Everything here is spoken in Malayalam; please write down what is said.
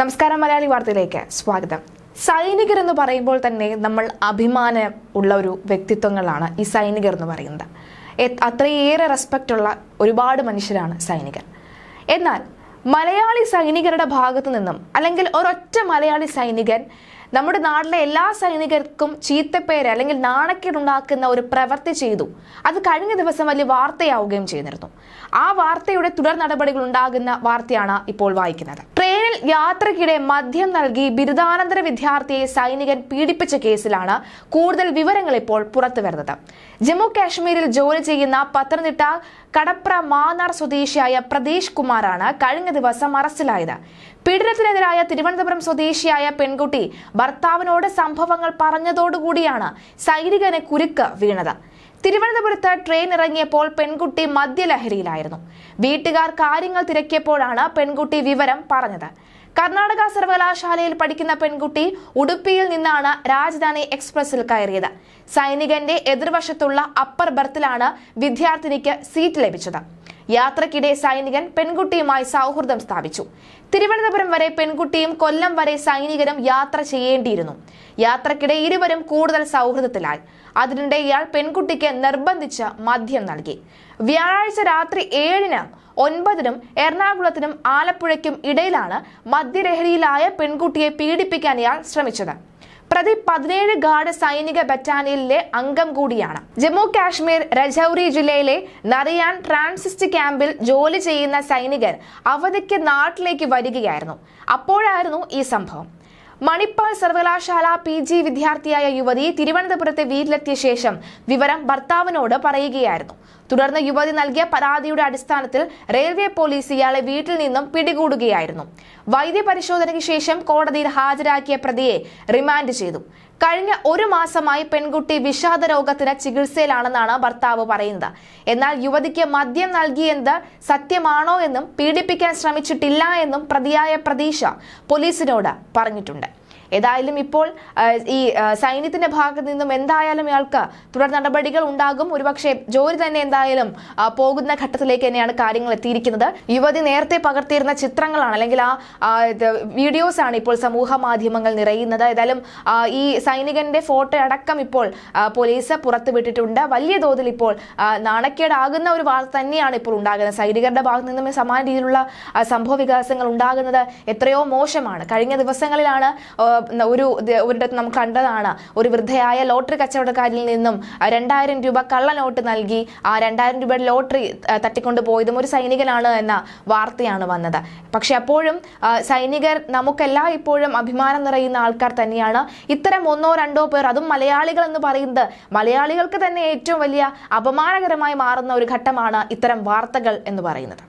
നമസ്കാരം മലയാളി വാർത്തയിലേക്ക് സ്വാഗതം സൈനികർ എന്ന് പറയുമ്പോൾ തന്നെ നമ്മൾ അഭിമാനം ഉള്ള ഒരു വ്യക്തിത്വങ്ങളാണ് ഈ സൈനികർ എന്ന് പറയുന്നത് അത്രയേറെ റെസ്പെക്റ്റ് ഉള്ള ഒരുപാട് മനുഷ്യരാണ് സൈനികർ എന്നാൽ മലയാളി സൈനികരുടെ ഭാഗത്തു നിന്നും അല്ലെങ്കിൽ ഒരൊറ്റ മലയാളി സൈനികൻ നമ്മുടെ നാട്ടിലെ എല്ലാ സൈനികർക്കും ചീത്തപ്പേര് അല്ലെങ്കിൽ നാണക്കേടുണ്ടാക്കുന്ന ഒരു പ്രവൃത്തി ചെയ്തു അത് കഴിഞ്ഞ ദിവസം വലിയ വാർത്തയാവുകയും ചെയ്തിരുന്നു ആ വാർത്തയുടെ തുടർ നടപടികൾ ഉണ്ടാകുന്ന വാർത്തയാണ് ഇപ്പോൾ വായിക്കുന്നത് ട്രെയിൻ യാത്രക്കിടെ മദ്യം നൽകി ബിരുദാനന്തര വിദ്യാർത്ഥിയെ സൈനികൻ പീഡിപ്പിച്ച കേസിലാണ് കൂടുതൽ വിവരങ്ങൾ ഇപ്പോൾ പുറത്തുവരുന്നത് ജമ്മു കാശ്മീരിൽ ജോലി ചെയ്യുന്ന പത്തനംതിട്ട കടപ്ര മാന്നാർ സ്വദേശിയായ പ്രതീഷ് കുമാറാണ് കഴിഞ്ഞ ദിവസം അറസ്റ്റിലായത് പീഡനത്തിനെതിരായ തിരുവനന്തപുരം സ്വദേശിയായ പെൺകുട്ടി ഭർത്താവിനോട് സംഭവങ്ങൾ പറഞ്ഞതോടുകൂടിയാണ് സൈനികനെ കുരുക്ക് വീണത് തിരുവനന്തപുരത്ത് ട്രെയിൻ ഇറങ്ങിയപ്പോൾ പെൺകുട്ടി മദ്യലഹരിയിലായിരുന്നു വീട്ടുകാർ കാര്യങ്ങൾ തിരക്കിയപ്പോഴാണ് പെൺകുട്ടി വിവരം പറഞ്ഞത് കർണാടക സർവകലാശാലയിൽ പഠിക്കുന്ന പെൺകുട്ടി ഉടുപ്പിയിൽ നിന്നാണ് രാജധാനി എക്സ്പ്രസിൽ കയറിയത് സൈനികന്റെ എതിർവശത്തുള്ള അപ്പർ ബർത്തിലാണ് വിദ്യാർത്ഥിനിക്ക് സീറ്റ് ലഭിച്ചത് യാത്രക്കിടെ സൈനികൻ പെൺകുട്ടിയുമായി സൗഹൃദം സ്ഥാപിച്ചു തിരുവനന്തപുരം വരെ പെൺകുട്ടിയും കൊല്ലം വരെ സൈനികരും യാത്ര ചെയ്യേണ്ടിയിരുന്നു യാത്രക്കിടെ ഇരുവരും കൂടുതൽ സൗഹൃദത്തിലായി അതിനിടെ ഇയാൾ പെൺകുട്ടിക്ക് നിർബന്ധിച്ച് മദ്യം നൽകി വ്യാഴാഴ്ച രാത്രി ഏഴിന് ഒൻപതിനും എറണാകുളത്തിനും ആലപ്പുഴയ്ക്കും ഇടയിലാണ് മദ്യരഹരിയിലായ പെൺകുട്ടിയെ പീഡിപ്പിക്കാൻ ഇയാൾ ശ്രമിച്ചത് പ്രതി പതിനേഴ് ഗാർഡ് സൈനിക ബറ്റാലിയനിലെ അംഗം കൂടിയാണ് ജമ്മു കാശ്മീർ രജൌരി ജില്ലയിലെ നറിയാൻ ട്രാൻസിസ്റ്റ് ക്യാമ്പിൽ ജോലി ചെയ്യുന്ന സൈനികൻ അവധിക്ക് നാട്ടിലേക്ക് വരികയായിരുന്നു അപ്പോഴായിരുന്നു ഈ സംഭവം മണിപ്പാൽ സർവകലാശാല പി ജി വിദ്യാർത്ഥിയായ യുവതി തിരുവനന്തപുരത്തെ വീട്ടിലെത്തിയ ശേഷം വിവരം ഭർത്താവിനോട് പറയുകയായിരുന്നു തുടർന്ന് യുവതി നൽകിയ പരാതിയുടെ അടിസ്ഥാനത്തിൽ റെയിൽവേ പോലീസ് ഇയാളെ വീട്ടിൽ നിന്നും പിടികൂടുകയായിരുന്നു വൈദ്യ പരിശോധനയ്ക്ക് ശേഷം കോടതിയിൽ ഹാജരാക്കിയ പ്രതിയെ റിമാൻഡ് ചെയ്തു കഴിഞ്ഞ ഒരു മാസമായി പെൺകുട്ടി വിഷാദ രോഗത്തിന് ചികിത്സയിലാണെന്നാണ് ഭർത്താവ് പറയുന്നത് എന്നാൽ യുവതിക്ക് മദ്യം നൽകിയെന്ത് സത്യമാണോ എന്നും പീഡിപ്പിക്കാൻ ശ്രമിച്ചിട്ടില്ല എന്നും പ്രതിയായ പ്രതീക്ഷ പോലീസിനോട് പറഞ്ഞിട്ടുണ്ട് ഏതായാലും ഇപ്പോൾ ഈ സൈന്യത്തിന്റെ ഭാഗത്ത് നിന്നും എന്തായാലും ഇയാൾക്ക് തുടർ നടപടികൾ ഉണ്ടാകും ഒരുപക്ഷെ ജോലി തന്നെ എന്തായാലും പോകുന്ന ഘട്ടത്തിലേക്ക് തന്നെയാണ് കാര്യങ്ങൾ എത്തിയിരിക്കുന്നത് യുവതി നേരത്തെ പകർത്തിയിരുന്ന ചിത്രങ്ങളാണ് അല്ലെങ്കിൽ ആ വീഡിയോസ് ആണ് ഇപ്പോൾ സമൂഹ മാധ്യമങ്ങൾ നിറയുന്നത് ഏതായാലും ഈ സൈനികന്റെ ഫോട്ടോ അടക്കം ഇപ്പോൾ പോലീസ് പുറത്തുവിട്ടിട്ടുണ്ട് വലിയ തോതിൽ ഇപ്പോൾ നാണക്കേടാകുന്ന ഒരു വാർത്ത തന്നെയാണ് ഇപ്പോൾ ഉണ്ടാകുന്നത് സൈനികരുടെ ഭാഗത്ത് നിന്നും സമാന രീതിയിലുള്ള സംഭവ വികാസങ്ങൾ ഉണ്ടാകുന്നത് എത്രയോ മോശമാണ് കഴിഞ്ഞ ദിവസങ്ങളിലാണ് ഒരു ഒരിടത്ത് നമ്മൾ കണ്ടതാണ് ഒരു വൃദ്ധയായ ലോട്ടറി കച്ചവടക്കാരിൽ നിന്നും രണ്ടായിരം രൂപ കള്ള നോട്ട് നൽകി ആ രണ്ടായിരം രൂപയുടെ ലോട്ടറി തട്ടിക്കൊണ്ട് പോയതും ഒരു സൈനികനാണ് എന്ന വാർത്തയാണ് വന്നത് പക്ഷെ അപ്പോഴും സൈനികർ നമുക്കെല്ലാം ഇപ്പോഴും അഭിമാനം നിറയുന്ന ആൾക്കാർ തന്നെയാണ് ഇത്തരം ഒന്നോ രണ്ടോ പേർ അതും മലയാളികൾ എന്ന് പറയുന്നത് മലയാളികൾക്ക് തന്നെ ഏറ്റവും വലിയ അപമാനകരമായി മാറുന്ന ഒരു ഘട്ടമാണ് ഇത്തരം വാർത്തകൾ എന്ന് പറയുന്നത്